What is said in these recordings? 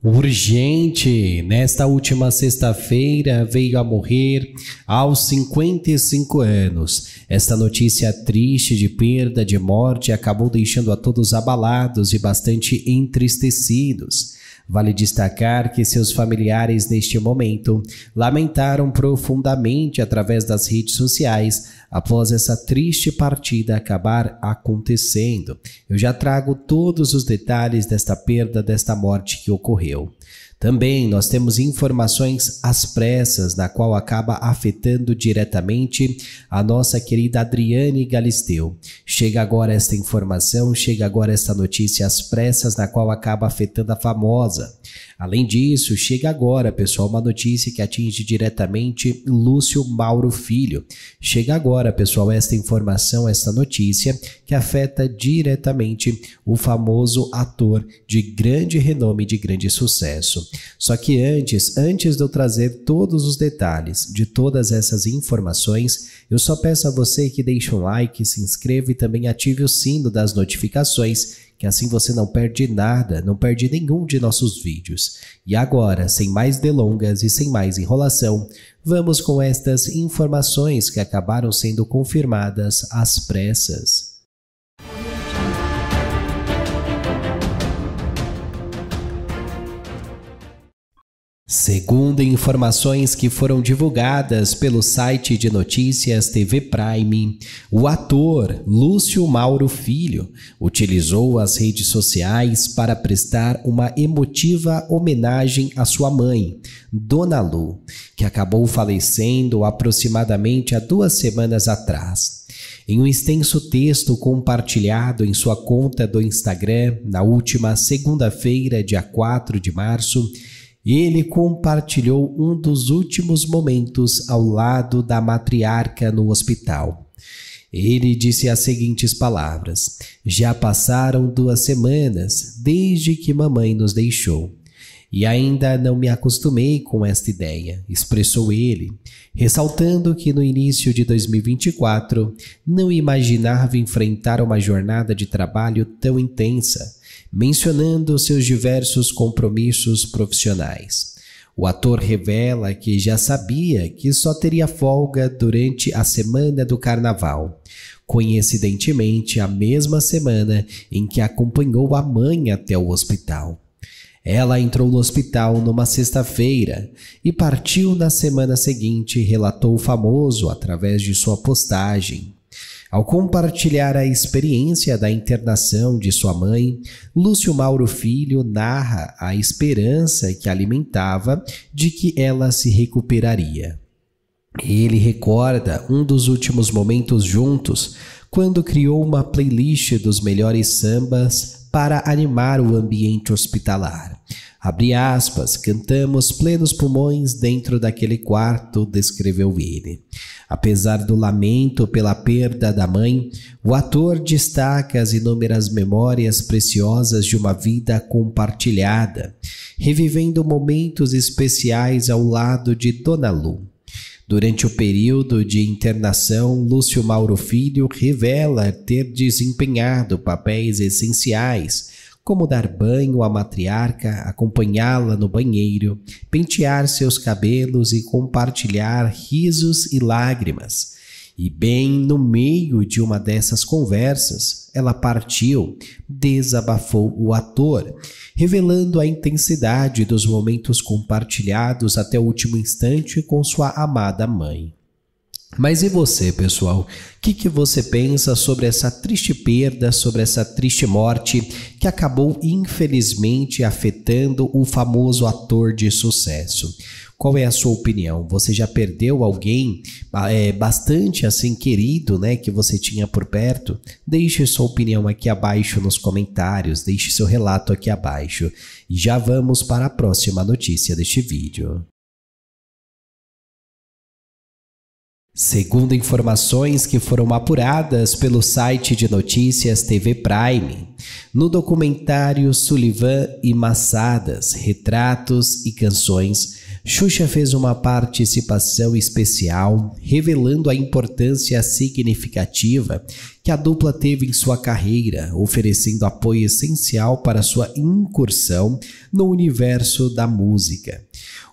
Urgente, nesta última sexta-feira veio a morrer aos 55 anos. Esta notícia triste de perda, de morte, acabou deixando a todos abalados e bastante entristecidos. Vale destacar que seus familiares, neste momento, lamentaram profundamente através das redes sociais após essa triste partida acabar acontecendo. Eu já trago todos os detalhes desta perda, desta morte que ocorreu. Também nós temos informações às pressas, na qual acaba afetando diretamente a nossa querida Adriane Galisteu. Chega agora esta informação, chega agora esta notícia às pressas, na qual acaba afetando a famosa. Além disso, chega agora, pessoal, uma notícia que atinge diretamente Lúcio Mauro Filho. Chega agora, pessoal, esta informação, esta notícia que afeta diretamente o famoso ator de grande renome, de grande sucesso. Só que antes, antes de eu trazer todos os detalhes de todas essas informações, eu só peço a você que deixe um like, se inscreva e também ative o sino das notificações que assim você não perde nada, não perde nenhum de nossos vídeos. E agora, sem mais delongas e sem mais enrolação, vamos com estas informações que acabaram sendo confirmadas às pressas. Segundo informações que foram divulgadas pelo site de notícias TV Prime, o ator Lúcio Mauro Filho utilizou as redes sociais para prestar uma emotiva homenagem à sua mãe, Dona Lu, que acabou falecendo aproximadamente há duas semanas atrás. Em um extenso texto compartilhado em sua conta do Instagram na última segunda-feira, dia 4 de março, e ele compartilhou um dos últimos momentos ao lado da matriarca no hospital. Ele disse as seguintes palavras: Já passaram duas semanas desde que mamãe nos deixou. E ainda não me acostumei com esta ideia, expressou ele, ressaltando que no início de 2024 não imaginava enfrentar uma jornada de trabalho tão intensa, mencionando seus diversos compromissos profissionais. O ator revela que já sabia que só teria folga durante a semana do carnaval, coincidentemente a mesma semana em que acompanhou a mãe até o hospital. Ela entrou no hospital numa sexta-feira e partiu na semana seguinte, relatou o famoso através de sua postagem. Ao compartilhar a experiência da internação de sua mãe, Lúcio Mauro Filho narra a esperança que alimentava de que ela se recuperaria. Ele recorda um dos últimos momentos juntos, quando criou uma playlist dos melhores sambas para animar o ambiente hospitalar. Abre aspas, cantamos plenos pulmões dentro daquele quarto, descreveu ele. Apesar do lamento pela perda da mãe, o ator destaca as inúmeras memórias preciosas de uma vida compartilhada, revivendo momentos especiais ao lado de Dona Lu. Durante o período de internação, Lúcio Mauro Filho revela ter desempenhado papéis essenciais, como dar banho à matriarca, acompanhá-la no banheiro, pentear seus cabelos e compartilhar risos e lágrimas. E bem no meio de uma dessas conversas, ela partiu, desabafou o ator, revelando a intensidade dos momentos compartilhados até o último instante com sua amada mãe. Mas e você, pessoal? O que, que, você pensa sobre essa triste perda, sobre essa triste morte que acabou infelizmente afetando o famoso ator de sucesso? Qual é a sua opinião? Você já perdeu alguém é, bastante assim querido, né, que você tinha por perto? Deixe sua opinião aqui abaixo nos comentários, deixe seu relato aqui abaixo. já vamos para a próxima notícia deste vídeo. Segundo informações que foram apuradas pelo site de notícias TV Prime, no documentário Sullivan e Massadas, Retratos e Canções, Xuxa fez uma participação especial, revelando a importância significativa que a dupla teve em sua carreira, oferecendo apoio essencial para sua incursão no universo da música.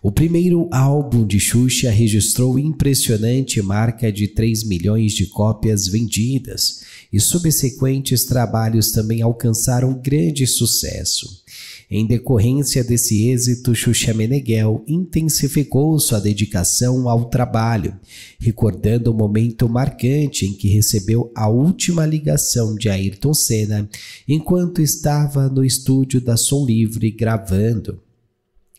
O primeiro álbum de Xuxa registrou impressionante marca de 3 milhões de cópias vendidas e subsequentes trabalhos também alcançaram grande sucesso. Em decorrência desse êxito, Xuxa Meneghel intensificou sua dedicação ao trabalho, recordando o momento marcante em que recebeu a última ligação de Ayrton Senna enquanto estava no estúdio da Som Livre gravando.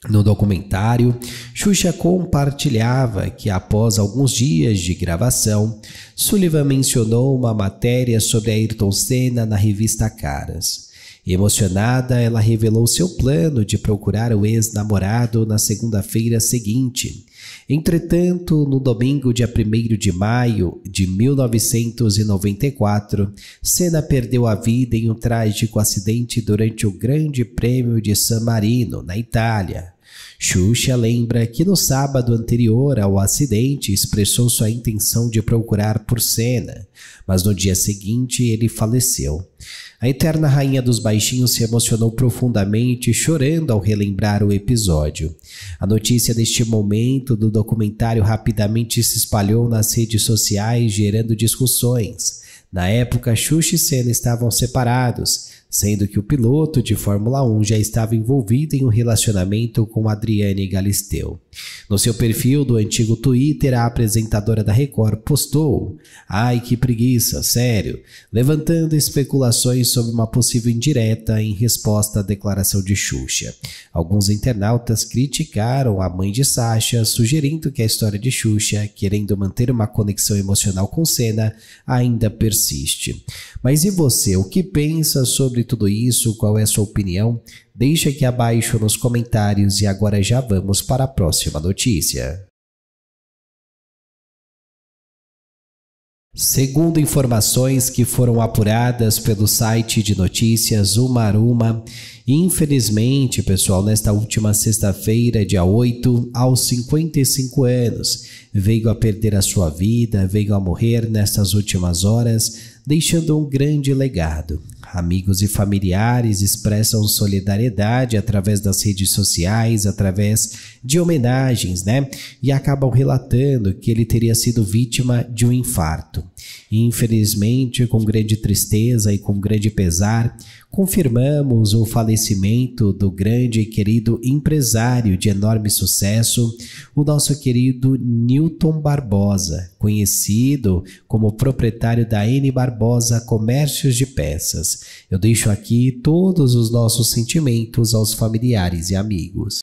No documentário, Xuxa compartilhava que após alguns dias de gravação, Sullivan mencionou uma matéria sobre Ayrton Senna na revista Caras. Emocionada, ela revelou seu plano de procurar o ex-namorado na segunda-feira seguinte. Entretanto, no domingo, dia 1 de maio de 1994, Senna perdeu a vida em um trágico acidente durante o Grande Prêmio de San Marino, na Itália. Xuxa lembra que no sábado anterior ao acidente expressou sua intenção de procurar por Senna, mas no dia seguinte ele faleceu. A eterna rainha dos baixinhos se emocionou profundamente, chorando ao relembrar o episódio. A notícia deste momento do documentário rapidamente se espalhou nas redes sociais, gerando discussões. Na época, Xuxa e Senna estavam separados sendo que o piloto de Fórmula 1 já estava envolvido em um relacionamento com Adriane Galisteu. No seu perfil do antigo Twitter, a apresentadora da Record postou: Ai que preguiça, sério, levantando especulações sobre uma possível indireta em resposta à declaração de Xuxa. Alguns internautas criticaram a mãe de Sasha, sugerindo que a história de Xuxa, querendo manter uma conexão emocional com Senna, ainda persiste. Mas e você, o que pensa sobre tudo isso? Qual é a sua opinião? Deixe aqui abaixo nos comentários e agora já vamos para a próxima notícia. Segundo informações que foram apuradas pelo site de notícias Umaruma, infelizmente, pessoal, nesta última sexta-feira, dia 8, aos 55 anos, veio a perder a sua vida, veio a morrer nestas últimas horas, deixando um grande legado. Amigos e familiares expressam solidariedade através das redes sociais, através de homenagens, né? E acabam relatando que ele teria sido vítima de um infarto. infelizmente, com grande tristeza e com grande pesar, confirmamos o falecimento do grande e querido empresário de enorme sucesso, o nosso querido Newton Barbosa, conhecido como proprietário da N Barbosa Comércios de Peças. Eu deixo aqui todos os nossos sentimentos aos familiares e amigos.